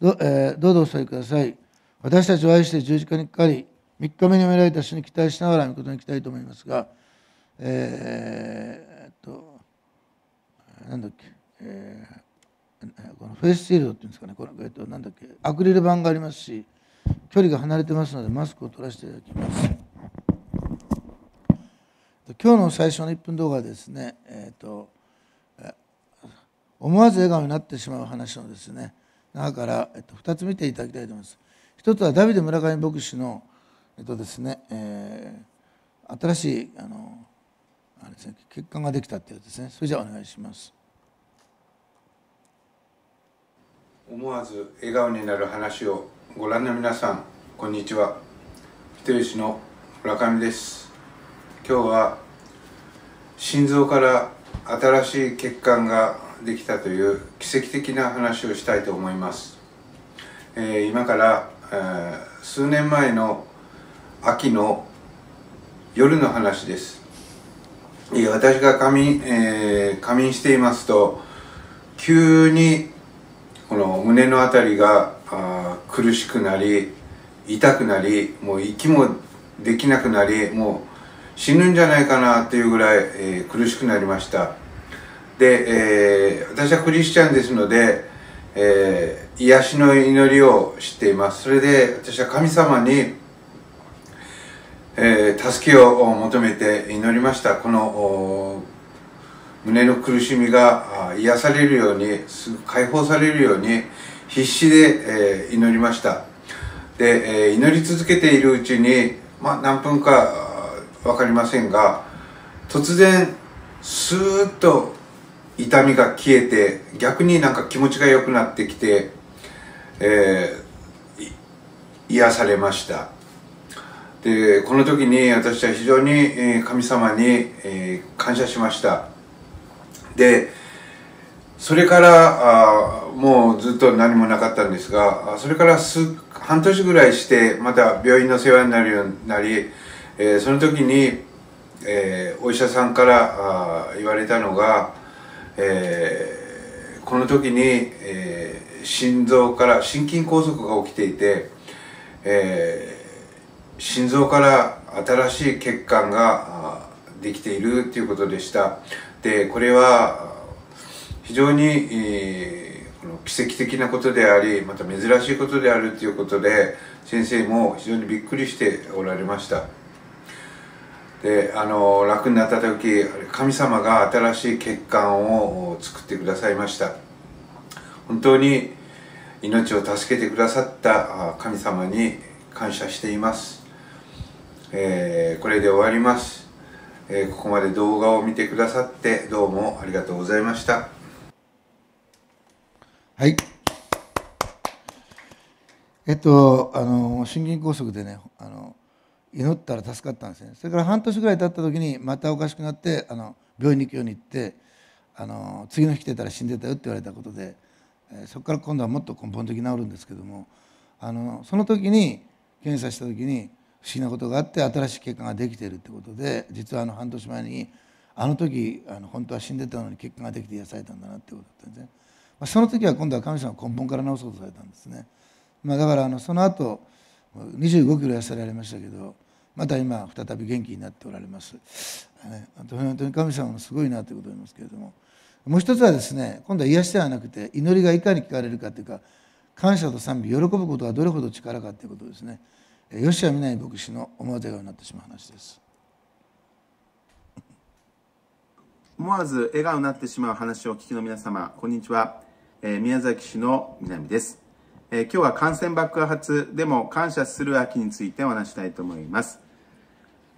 ど,、えー、どうぞお座りください私たちを愛して十字架にかかり3日目に埋められた主に期待しながら御事に行きたいと思いますがえー、っとなんだっけ、えー、このフェイスシールドっていうんですかねこの、えっと、なんだっけアクリル板がありますし距離が離れてますのでマスクを取らせていただきます今日の最初の1分動画はですね、えーと、と思わず笑顔になってしまう話のですね中から、えっと、2つ見ていただきたいと思います。一つはダビデ村上牧師の、えっとですねえー、新しいあのあれです、ね、血管ができたっていうですねそれじゃあお願いします。思わず笑顔になる話をご覧の皆さんこんにちは人吉の村上です今日は心臓から新しい血管ができたという奇跡的な話をしたいと思います、えー、今から、えー、数年前の秋の夜の話です、えー、私が仮眠,、え仮眠していますと急にこの胸の辺りがあ苦しくなり痛くなりもう息もできなくなりもう死ぬんじゃないかなっていうぐらい、え苦しくなりましたで、えー、私はクリスチャンですので、えー、癒しの祈りを知っていますそれで私は神様に、えー、助けを求めて祈りましたこの胸の苦しみが癒されるように解放されるように必死で、えー、祈りましたで、えー、祈り続けているうちに、まあ、何分か分かりませんが突然スーッと痛みが消えて逆になんか気持ちが良くなってきて、えー、癒されましたでこの時に私は非常に神様に感謝しましたでそれからあもうずっと何もなかったんですがそれから数半年ぐらいしてまた病院の世話になるようになり、えー、その時に、えー、お医者さんからあ言われたのがえー、この時に、えー、心臓から心筋梗塞が起きていて、えー、心臓から新しい血管ができているということでしたでこれは非常に、えー、この奇跡的なことでありまた珍しいことであるということで先生も非常にびっくりしておられました。であの楽になった時神様が新しい血管を作ってくださいました本当に命を助けてくださった神様に感謝しています、えー、これで終わります、えー、ここまで動画を見てくださってどうもありがとうございましたはいえっとあの心筋梗塞でねあの祈ったら助かったんですねそれから半年ぐらい経った時にまたおかしくなってあの病院に行くように行ってあの次の日来てたら死んでたよって言われたことで、えー、そこから今度はもっと根本的に治るんですけどもあのその時に検査した時に不思議なことがあって新しい血管ができているってことで実はあの半年前にあの時あの本当は死んでたのに血管ができて癒されたんだなってことだったんですね。まあ、その時は今度は神様根本から治そうとされたんですね。まあ、だからあのその後25キロ痩せられましたけどまた今再び元気になっておられます、本当に神様もすごいなということを言いますけれどももう一つはですね今度は癒しではなくて祈りがいかに聞かれるかというか感謝と賛美喜ぶことがどれほど力かということですね吉谷美奈牧師の思わず笑顔になってしまう話です思わず笑顔になってしまう話をお聞きの皆様こんにちは、えー、宮崎市の南ですえ今日は感染爆発でも感謝する秋についてお話したいと思います。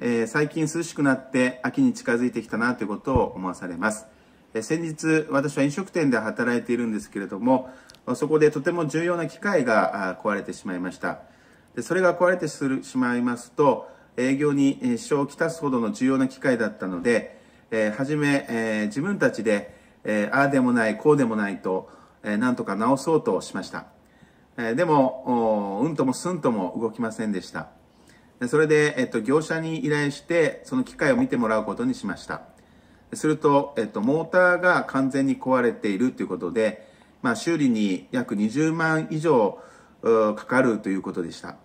えー、最近涼しくなって秋に近づいてきたなということを思わされます。えー、先日私は飲食店で働いているんですけれども、そこでとても重要な機械が壊れてしまいました。でそれが壊れてしまいますと、営業に支障をきたすほどの重要な機会だったので、えー、はじめ、えー、自分たちで、えー、ああでもない、こうでもないと、えー、なんとか直そうとしました。えー、でも、うんともすんとも動きませんでした。それで、えっと、業者に依頼して、その機械を見てもらうことにしました。すると、えっと、モーターが完全に壊れているということで、まあ、修理に約20万以上かかるということでした。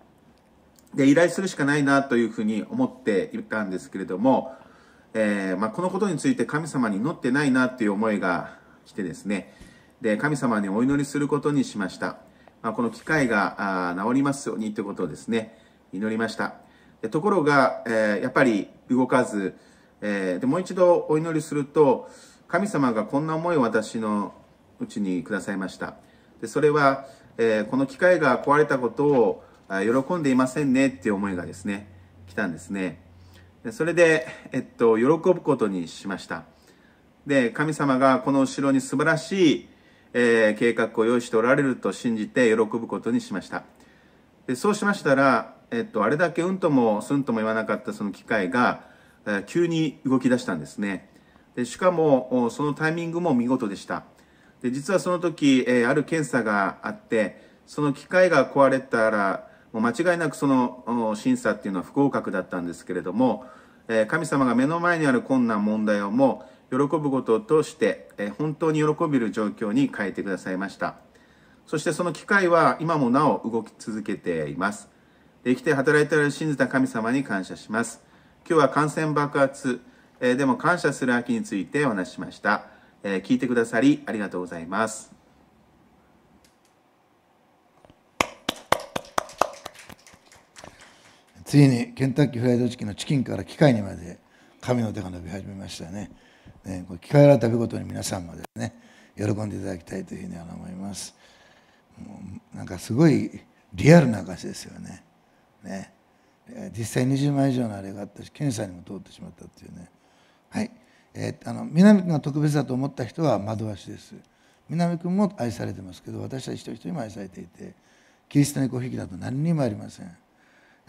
で、依頼するしかないなというふうに思っていたんですけれども、えー、まあ、このことについて神様に祈ってないなという思いが来てですね、で、神様にお祈りすることにしました。まあ、この機会が治りますようにということをですね、祈りました。ところが、えやっぱり動かず、えでもう一度お祈りすると神様がこんな思いを私のうちにくださいましたでそれは、えこの機械が壊れたことを喜んでいませんねっていう思いがですね来たんですねでそれで、えっと、喜ぶことにしましたで神様がこの後ろに素晴らしい、え計画を用意しておられると信じて喜ぶことにしましたでそうしましたらえっと、あれだけうんともすんとも言わなかったその機械が、急に動き出したんですね。でしかも、そのタイミングも見事でした。で実はその時、えある検査があって、その機械が壊れたら、もう間違いなくその審査っていうのは不合格だったんですけれども、え神様が目の前にある困難問題をも喜ぶことを通して、え本当に喜べる状況に変えてくださいました。そしてその機械は今もなお動き続けています。生きて働いておる信じた神様に感謝します。今日は感染爆発、えでも感謝する秋についてお話ししました、え聞いてくださりありがとうございます。ついにケンタッキーフライドチキンのチキンから機械にまで神の手が伸び始めましたね。ね機械か食べごとに皆さんもですね、喜んでいただきたいというふうに思います。もうなんかすごいリアルな感じですよね。ね、実際20万以上のあれがあったし検査にも通ってしまったっていうねはい、えー、あの南君が特別だと思った人は惑わしです南君も愛されてますけど私たち一人一人も愛されていてキリストにごひきだと何にもありません、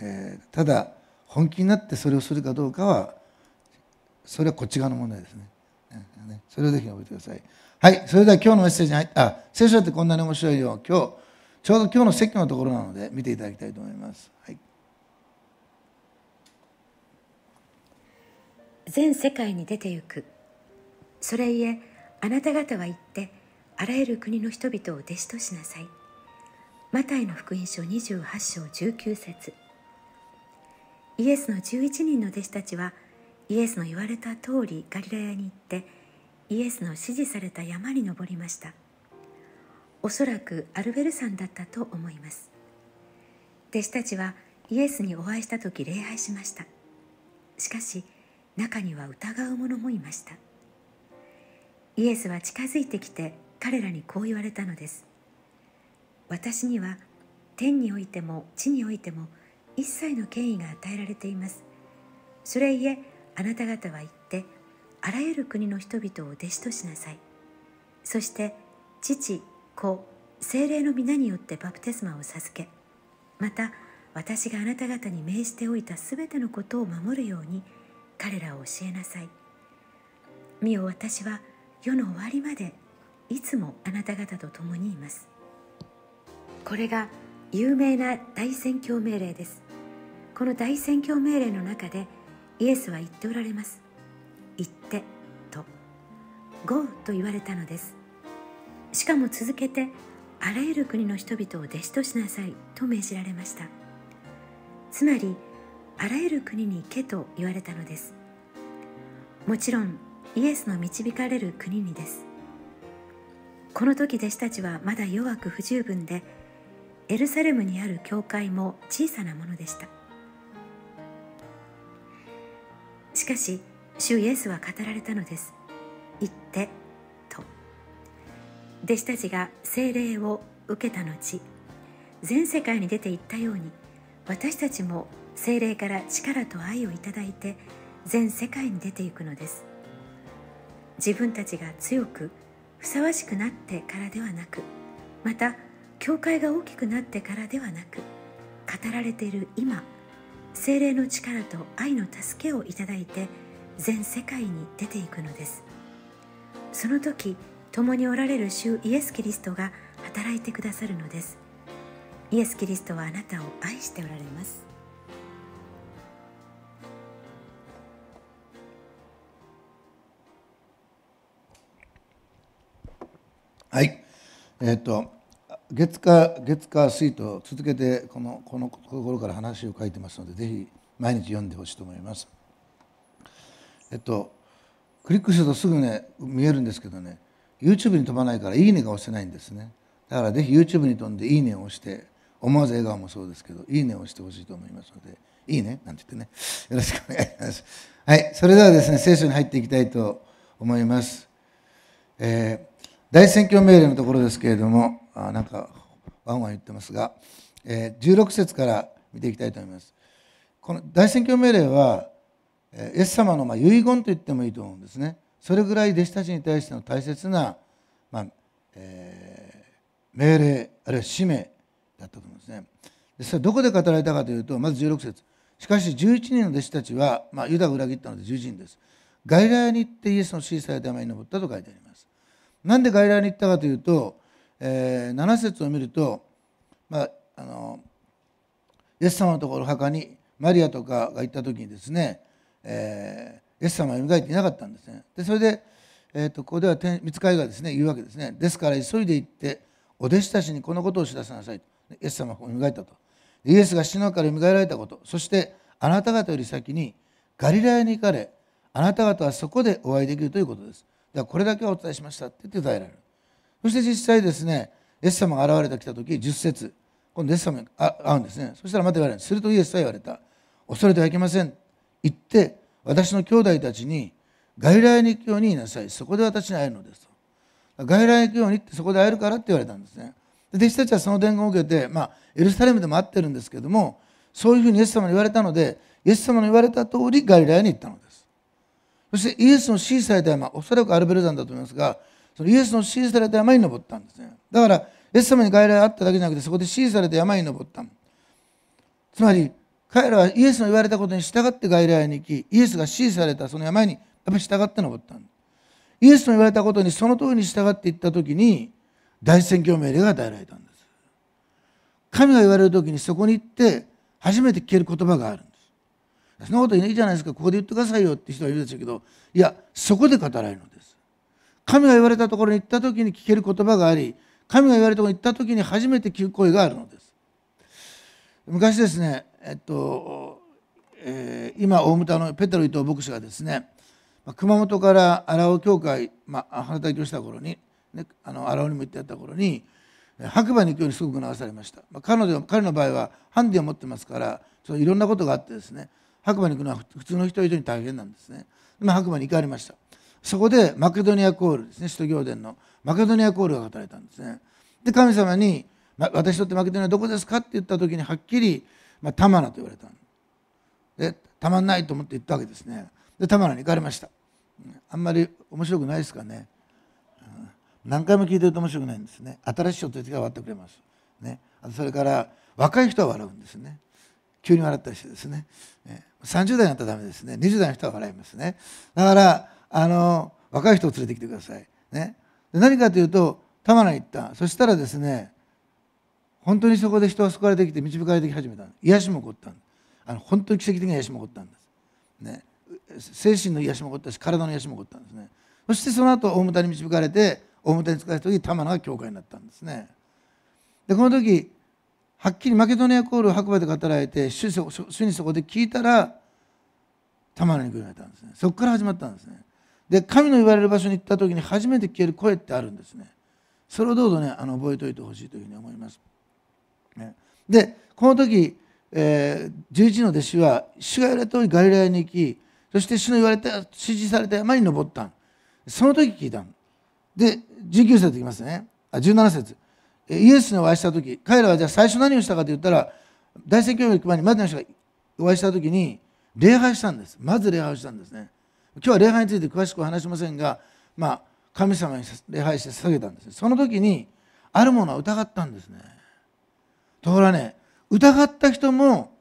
えー、ただ本気になってそれをするかどうかはそれはこっち側の問題ですねそれをぜひ覚えてくださいはいそれでは今日のメッセージに入ったあ聖書ってこんなに面白いよ今日ちょうど今日の説教のところなので見ていただきたいと思います。はい、全世界に出てゆくそれいえあなた方は行ってあらゆる国の人々を弟子としなさい。マタイの福音書28章19節イエスの11人の弟子たちはイエスの言われた通りガリラヤに行ってイエスの指示された山に登りました。おそらくアルベルんだったと思います弟子たちはイエスにお会いした時礼拝しましたしかし中には疑う者もいましたイエスは近づいてきて彼らにこう言われたのです私には天においても地においても一切の権威が与えられていますそれゆえあなた方は行ってあらゆる国の人々を弟子としなさいそして父子精霊の皆によってバプテスマを授けまた私があなた方に命じておいたすべてのことを守るように彼らを教えなさい。見よ私は世の終わりまでいつもあなた方と共にいます。これが有名な大宣教命令です。この大宣教命令の中でイエスは言っておられます。行ってと。ゴーと言われたのです。しかも続けてあらゆる国の人々を弟子としなさいと命じられましたつまりあらゆる国に行けと言われたのですもちろんイエスの導かれる国にですこの時弟子たちはまだ弱く不十分でエルサレムにある教会も小さなものでしたしかし主イエスは語られたのです行って弟子たちが聖霊を受けた後全世界に出て行ったように私たちも聖霊から力と愛をいただいて全世界に出ていくのです自分たちが強くふさわしくなってからではなくまた教会が大きくなってからではなく語られている今精霊の力と愛の助けをいただいて全世界に出ていくのですその時共におられる主イエス・キリストが働いてくださるのですイエス・キリストはあなたを愛しておられますはいえっと月火月火水と続けてこのこの頃から話を書いてますのでぜひ毎日読んでほしいと思いますえっとクリックするとすぐね見えるんですけどね YouTube に飛ばないから「いいね」が押せないんですねだからぜひ YouTube に飛んで「いいね」を押して思わず笑顔もそうですけど「いいね」を押してほしいと思いますので「いいね」なんて言ってねよろしくお願いしますはいそれではですね聖書に入っていきたいと思います、えー、大宣教命令のところですけれどもあなんかワンワン言ってますが、えー、16節から見ていきたいと思いますこの大宣教命令はイエス様のま遺言と言ってもいいと思うんですねそれぐらい弟子たちに対しての大切な、まあえー、命令あるいは使命だったと思うんですね。でそれどこで語られたかというとまず16節しかし11人の弟子たちは、まあ、ユダが裏切ったので11人です。外来に行ってイエスの小された山に登ったと書いてあります。なんで外来に行ったかというと、えー、7節を見ると、まあ、あのイエス様のところ墓にマリアとかが行った時にですね、えイエス様は蘇っていなかったんですね。でそれで、えー、とここでは見つかりがですね言うわけですね。ですから急いで行ってお弟子たちにこのことを知らせなさいと。イエス様はここ蘇ったと。イエスが死ぬから蘇られたことそしてあなた方より先にガリラヤに行かれあなた方はそこでお会いできるということです。だからこれだけはお伝えしましたって言って伝えられる。そして実際ですね、イエス様が現れてきた時10節今度イエス様に会うんですね。そしたらまた言われる。するとイエスは言われた。恐れてはいけません。行って私の兄弟たちに外来に行くように言いなさいそこで私に会えるのですと外来に行くようにってそこで会えるからって言われたんですねで弟子たちはその伝言を受けて、まあ、エルサレムでも会ってるんですけどもそういうふうにイエス様に言われたのでイエス様の言われた通り外来に行ったのですそしてイエスの支持された山おそらくアルベル山だと思いますがそのイエスの支持された山に登ったんですねだからイエス様に外来あっただけじゃなくてそこで支持された山に登ったつまり彼らはイエスの言われたことに従って外来に行き、イエスが指示されたその山に、やっぱり従って登ったんです。イエスの言われたことにその通りに従っていったときに、大宣教命令が与えられたんです。神が言われるときにそこに行って、初めて聞ける言葉があるんです。そんなこといいじゃないですか、ここで言ってくださいよって人がうんですけど、いや、そこで語られるのです。神が言われたところに行ったときに聞ける言葉があり、神が言われたところに行ったときに初めて聞く声があるのです。昔ですね、えっとえー、今大牟田のペテロ伊藤牧師がですね熊本から荒尾教会、まあ、原田教した頃に、ね、あの荒尾にも行ってやった頃に白馬に行くようにすごく流されました、まあ、彼女彼の場合はハンディを持ってますからそのいろんなことがあってですね白馬に行くのは普通の人以上に大変なんですね、まあ、白馬に行かれましたそこでマケドニアコールですね首都行伝のマケドニアコールが働いたんですねで神様に、ま「私とってマケドニアどこですか?」って言った時にはっきり「まあ、タマナと言われたでたまんないと思って行ったわけですねでタマナに行かれましたあんまり面白くないですかね、うん、何回も聞いてると面白くないんですね新しい人という時笑ってくれますねあとそれから若い人は笑うんですね急に笑ったりしてですね30代になったらダメですね20代の人は笑いますねだからあの若い人を連れてきてくださいねで何かというと玉名に行ったそしたらですね本当にそこで人は救われてきて導かれてき始めた癒しも起こったあの本当に奇跡的な癒しも起こったんです、ね、精神の癒しも起こったし体の癒しも起こったんですねそしてその後大牟田に導かれて大牟田に仕えた時玉名が教会になったんですねでこの時はっきりマケドニアコールを白馬で働いて主にそこで聞いたら玉名に来られたんですねそこから始まったんですねで神の言われる場所に行った時に初めて聞ける声ってあるんですねそれをどうぞねあの覚えておいてほしいというふうに思いますでこの時、えー、11の弟子は主が言われた通りガリラヤに行きそして主の言われた指示された山に登ったその時聞いたで19節いきますねあ17節イエスにお会いした時彼らはじゃあ最初何をしたかと言ったら大聖教会に行く前にまずの人がお会いした時に礼拝したんですまず礼拝したんですね今日は礼拝について詳しくは話しませんがまあ神様に礼拝して捧げたんですその時にあるものは疑ったんですねところがね疑った人も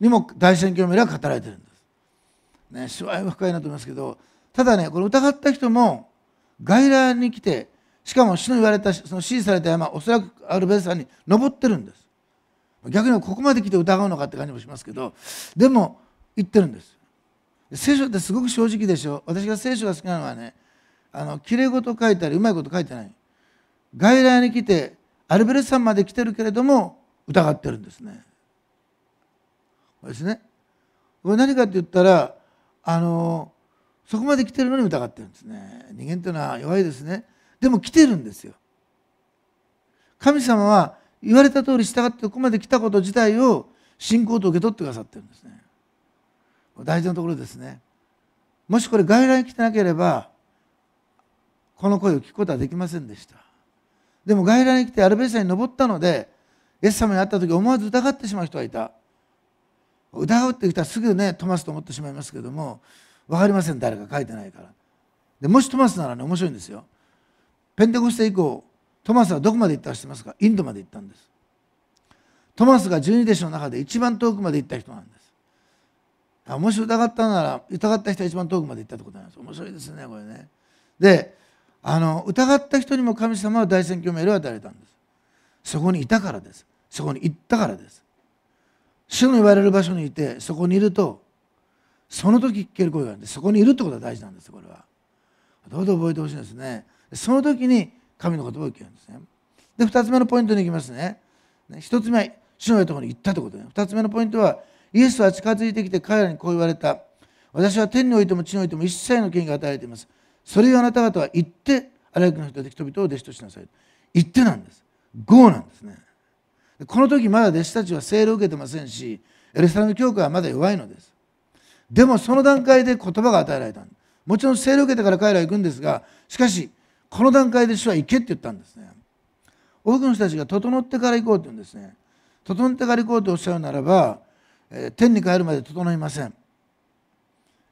にも大宣教命令は語られてるんです。ね、しわは深いなと思いますけどただねこれ疑った人も外来に来てしかも主の言われたその指示された山おそらくアルベス山に登ってるんです逆にここまで来て疑うのかって感じもしますけどでも言ってるんです聖書ってすごく正直でしょ私が聖書が好きなのはねあのきれい事書いたりうまいこと書いてない外来に来てアルベル山まで来てるけれども疑ってるんですね。これですね。これ何かって言ったらあのそこまで来てるのに疑ってるんですね。人間というのは弱いですね。でも来てるんですよ。神様は言われた通り従ってここまで来たこと自体を信仰と受け取ってくださってるんですね。大事なところですね。もしこれ外来に来てなければこの声を聞くことはできませんでした。でも外来に来てアルベルサに登ったので、イエス様に会った時思わず疑ってしまう人がいた。疑うって言ったらすぐね、トマスと思ってしまいますけども、分かりません、誰か書いてないから。でもしトマスならね、面白いんですよ。ペンテコステ以降、トマスはどこまで行ったか知ってますかインドまで行ったんです。トマスが十二弟子の中で一番遠くまで行った人なんです。もし疑ったなら、疑った人は一番遠くまで行ったってことなんです。面白いですね、これね。で、あの疑った人にも神様は大宣教命令を与えたんですそこにいたからですそこに行ったからです主の言われる場所にいてそこにいるとその時聞ける声があるんでそこにいるってことが大事なんですこれはどうぞ覚えてほしいですねその時に神の言葉を聞けるんですねで2つ目のポイントに行きますね1つ目は主のところに行ったってことね2つ目のポイントはイエスは近づいてきて彼らにこう言われた私は天においても地においても一切の権威が与えられていますそれをあなた方は行って荒くの人で人々を弟子としなさい行ってなんですゴーなんですねこの時まだ弟子たちは聖霊を受けてませんしエルサレム教会はまだ弱いのですでもその段階で言葉が与えられたもちろん聖霊を受けてから彼らは行くんですがしかしこの段階で主は行けって言ったんですね多くの人たちが整ってから行こうって言うんですね整ってから行こうとおっしゃるならば天に帰るまで整いません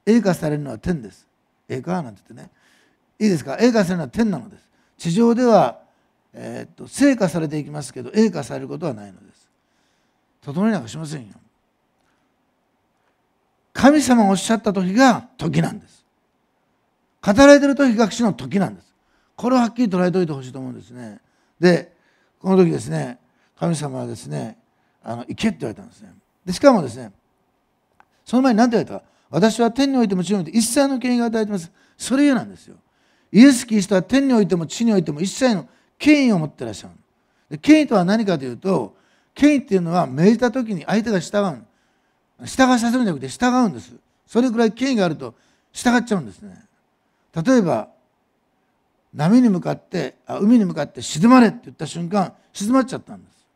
栄華されるのは天です栄華なんて言ってねいいですか栄華するのは天なのです地上では、えー、っと成果されていきますけど栄華されることはないのです整えなんかしませんよ神様がおっしゃった時が時なんです語られてる時が死の時なんですこれをはっきり捉えておいてほしいと思うんですねでこの時ですね神様はですねあの行けって言われたんですねでしかもですねその前に何て言われたか私は天においても地において一切の権威が与えてますそれ言うなんですよイエス・キリストは天においても地においても一切の権威を持ってらっしゃるで権威とは何かというと権威っていうのは命じた時に相手が従う従わさせるんじゃなくて従うんですそれぐらい権威があると従っちゃうんですね例えば波に向かってあ海に向かって沈まれって言った瞬間沈まっちゃったんです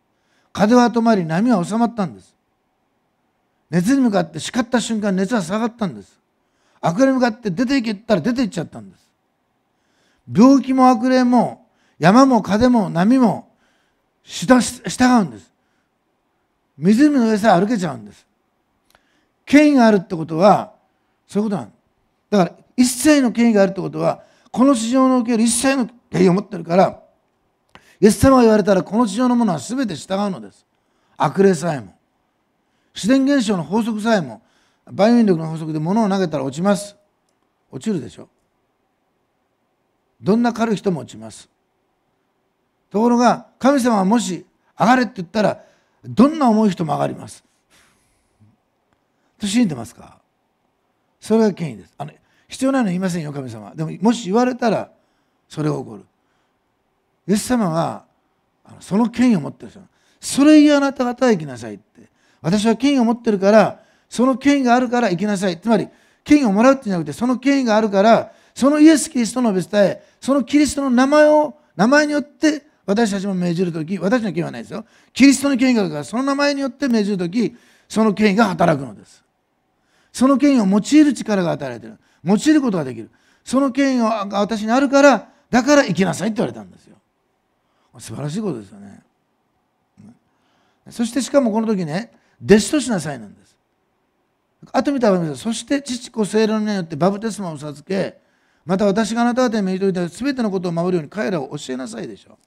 風は止まり波は収まったんです熱に向かって叱った瞬間熱は下がったんです悪に向かって出ていけったら出ていっちゃったんです病気も悪霊も、山も風も波も、従うんです。湖の上さえ歩けちゃうんです。権威があるってことは、そういうことなんだ。だから、一切の権威があるってことは、この地上のおける一切の権威を持ってるから、イエス様が言われたら、この地上のものは全て従うのです。悪霊さえも。自然現象の法則さえも、バイオ引力の法則で物を投げたら落ちます。落ちるでしょ。どんな軽い人も落ちますところが神様はもし上がれって言ったらどんな重い人も上がりますと信じてますかそれが権威ですあの必要ないの言いませんよ神様でももし言われたらそれが起こるイエス様がその権威を持ってる人それ言いあなた方へ行きなさいって私は権威を持ってるからその権威があるから行きなさいつまり権威をもらうってじゃなくてその権威があるからそのイエス・キリストの別さえそのキリストの名前を、名前によって私たちも命じるとき、私の権威はないですよ。キリストの権威があるから、その名前によって命じるとき、その権威が働くのです。その権威を用いる力が与えられている。用いることができる。その権威が私にあるから、だから行きなさいって言われたんですよ。素晴らしいことですよね。そしてしかもこの時ね、弟子としなさいなんです。あと見たら分かりますそして父子聖霊によってバブテスマを授け、また私があなた方に命じておいた全てのことを守るように彼らを教えなさいでしょ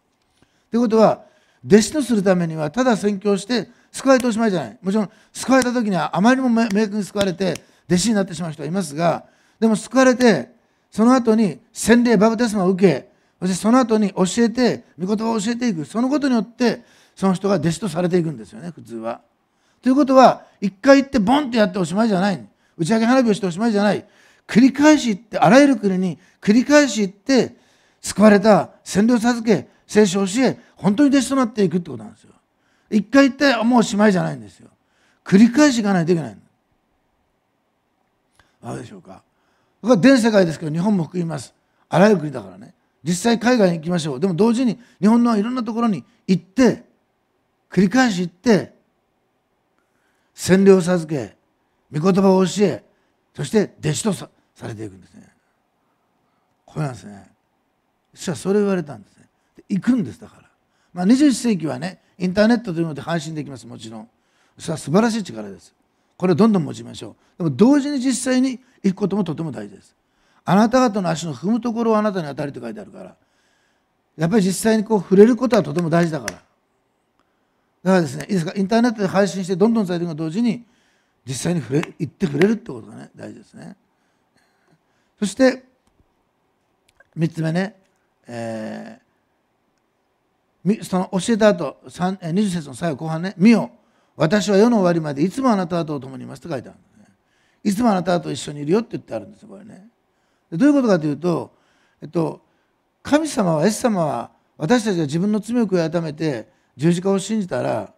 ということは弟子とするためにはただ宣教して救われておしまいじゃないもちろん救われた時にはあまりにも明確に救われて弟子になってしまう人はいますがでも救われてその後に洗礼バブテスマを受けそしてその後に教えて御言葉を教えていくそのことによってその人が弟子とされていくんですよね普通は。ということは一回行ってボンとやっておしまいじゃない打ち上げ花火をしておしまいじゃない繰り返し行って、あらゆる国に繰り返し行って、救われた、洗礼を授け、聖書を教え、本当に弟子となっていくってことなんですよ。一回行って、もうしまいじゃないんですよ。繰り返し行かないといけない。あるでしょうか。これは全世界ですけど、日本も含みます。あらゆる国だからね。実際海外に行きましょう。でも同時に日本のいろんなところに行って、繰り返し行って、洗礼を授け、御言葉を教え、そして弟子とされていくんですねこれなんですね私はそれ言われたんですね行くんですだから、まあ、21世紀はねインターネットというので配信できますもちろんそれは素晴らしい力ですこれをどんどん持ちましょうでも同時に実際に行くこともとても大事ですあなた方の足の踏むところをあなたに当たりと書いてあるからやっぱり実際にこう触れることはとても大事だからだからですねいいですかインターネットで配信してどんどん伝えていく同時に実際に触れ言ってくれるってことがね大事ですねそして3つ目ね、えー、その教えた後20節の最後後半ね「見よ私は世の終わりまでいつもあなたと共にいます」と書いてあるんですねいつもあなたと一緒にいるよって言ってあるんですよこれねどういうことかというと、えっと、神様はエス様は私たちが自分の罪を悔い改めて十字架を信じたら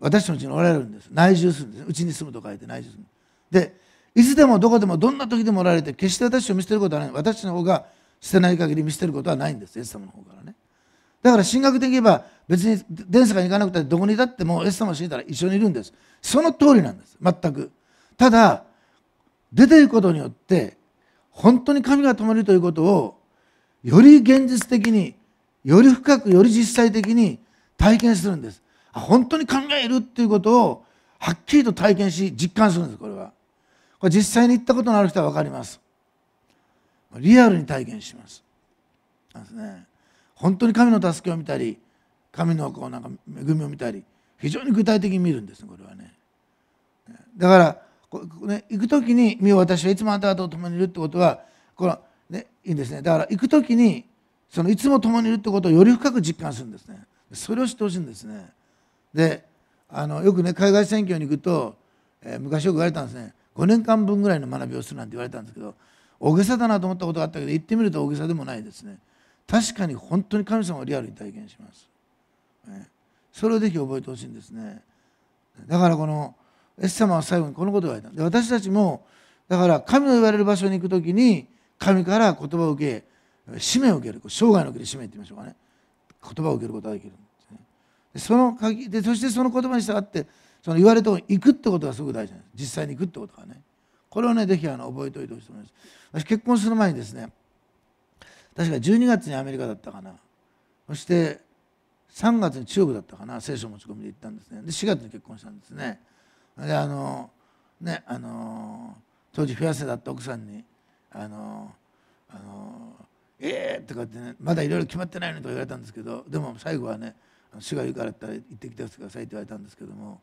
私のうちにおられるんです内住するんですうちに住むと書いて内住するでいつでもどこでもどんな時でもおられて決して私を見捨てることはない私の方が捨てない限り見捨てることはないんですイエス様の方からねだから神学的に言えば別に電車が行かなくてどこにいたってもイエス様を信じたら一緒にいるんですその通りなんです全くただ出ていくことによって本当に神が止めるということをより現実的により深くより実際的に体験するんです本当に考えるっていうことをはっきりと体験し実感するんですこれはこれ実際に行ったことのある人は分かりますリアルに体験しますなんですね本当に神の助けを見たり神のこうなんか恵みを見たり非常に具体的に見るんですこれはねだからこうね、行く時に「身を私はいつもあなたと共にいる」ってことはこの、ね、いいんですねだから行く時にそのいつも共にいるってことをより深く実感するんですねそれを知ってほしいんですねであのよくね海外選挙に行くと、えー、昔よく言われたんですね5年間分ぐらいの学びをするなんて言われたんですけど大げさだなと思ったことがあったけど行ってみると大げさでもないですね確かに本当に神様をリアルに体験します、ね、それをぜひ覚えてほしいんですねだからこのエス様は最後にこのことを言われたで私たちもだから神の言われる場所に行くときに神から言葉を受け使命を受ける生涯の受ける使命って言いましょうかね言葉を受けることができるその鍵でそしてその言葉に従ってその言われた方に行くってことがすごく大事なんです実際に行くってことがねこれをねぜひあの覚えておいてほしいと思います私結婚する前にですね確か12月にアメリカだったかなそして3月に中国だったかな聖書持ち込みで行ったんですねで4月に結婚したんですねであのねあの当時フやアセだった奥さんにあのあのええー、とかってねまだいろいろ決まってないのとか言われたんですけどでも最後はね主が言うからったら行ってきてくださいって言われたんですけども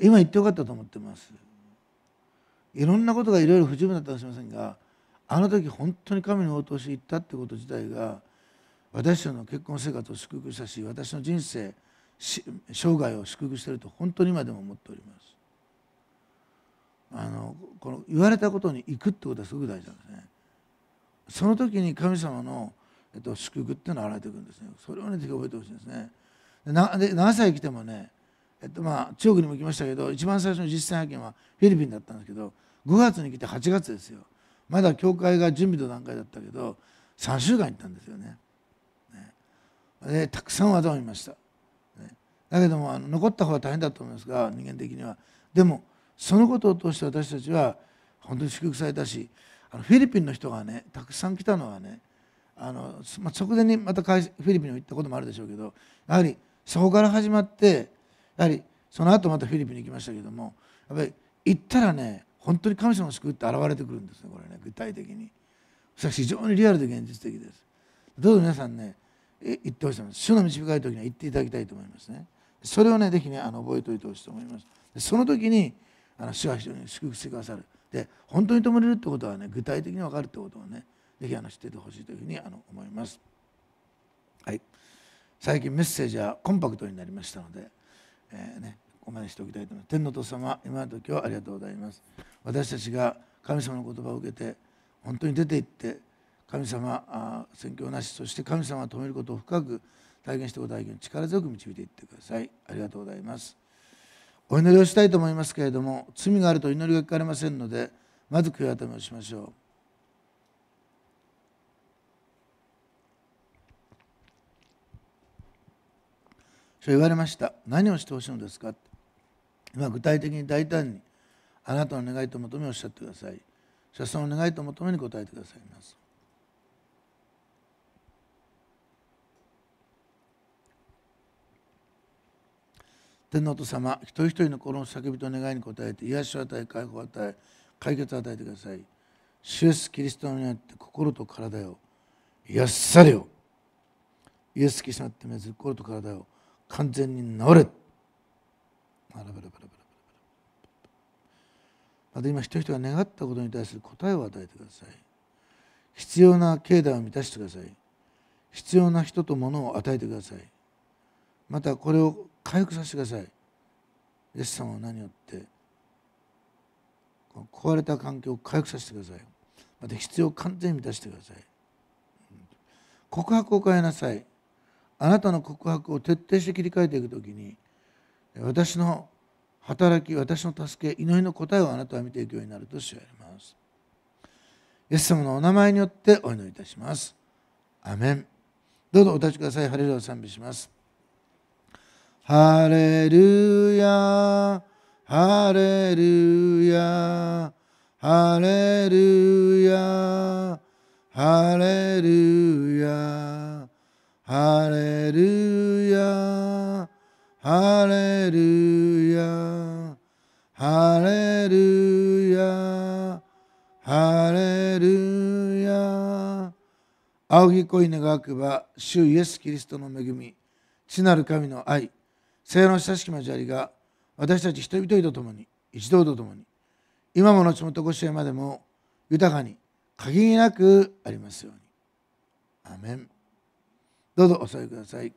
今行ってよかったと思ってますいろんなことがいろいろ不十分だったかもしれませんがあの時本当に神に応答していったってこと自体が私たちの結婚生活を祝福したし私の人生生涯を祝福してると本当に今でも思っておりますあのこの言われたことに行くってことはすごく大事なんですねその時に神様の、えっと、祝福っていうのを洗れてくんですねそれをね是非覚えてほしいですねなで7歳来てもね、えっとまあ、中国にも行きましたけど一番最初の実践派遣はフィリピンだったんですけど5月に来て8月ですよまだ教会が準備の段階だったけど3週間行ったんですよね。ねでたくさん技を見ました。ね、だけどもあの残った方が大変だと思いますが人間的には。でもそのことを通して私たちは本当に祝福されたしあのフィリピンの人がねたくさん来たのはねあの、まあ、直前にまたフィリピンに行ったこともあるでしょうけどやはりそこから始まってやはりその後またフィリピンに行きましたけどもやっぱり行ったらね本当に神様の救いって現れてくるんですねこれね具体的にそれ非常にリアルで現実的ですどうぞ皆さんね言ってほしいです主の導かれた時には言っていただきたいと思いますねそれをね是非ねあの覚えておいてほしいと思いますその時にあの主は非常に祝福してくださるで本当に止めれるってことはね具体的に分かるってことをね是非知っててほしいというふうにあの思います最近メッセージはコンパクトになりましたので、えーね、お前にしておきたいと思います天の父様今の時はありがとうございます私たちが神様の言葉を受けて本当に出て行って神様あ宣教なしそして神様を止めることを深く体験してお体験力強く導いていってくださいありがとうございますお祈りをしたいと思いますけれども罪があると祈りが聞かれませんのでまず悔い改めをしましょうそう言われました何をしてほしいのですか今具体的に大胆にあなたの願いと求めをおっしゃってくださいそしその願いと求めに答えてくださいます天皇と様一人一人の心の叫びと願いに応えて癒しを与え解放を与え解決を与えてください主イエスキリストによって心と体を癒されよイエスキリストによって目ず心と体を完全に治れまた今人々が願ったことに対する答えを与えてください必要な境内を満たしてください必要な人と物を与えてくださいまたこれを回復させてくださいイエス様は何よって壊れた環境を回復させてくださいまた必要を完全に満たしてください告白を変えなさいあなたの告白を徹底して切り替えていく時に私の働き私の助け祈りの答えをあなたは見ていくようになると知られますイエス様のお名前によってお祈りいたしますアメンどうぞお立ちくださいハレルヤを賛美しますハレルヤハレルヤハレルヤハレルヤハレルヤハレルヤハレルヤハレルヤ仰ぎ恋願わくば主イエス・キリストの恵み父なる神の愛聖の親しき交わりが私たち人々と共に一同と共に今も後もとご支援までも豊かに限りなくありますように。アメンどうぞお座りください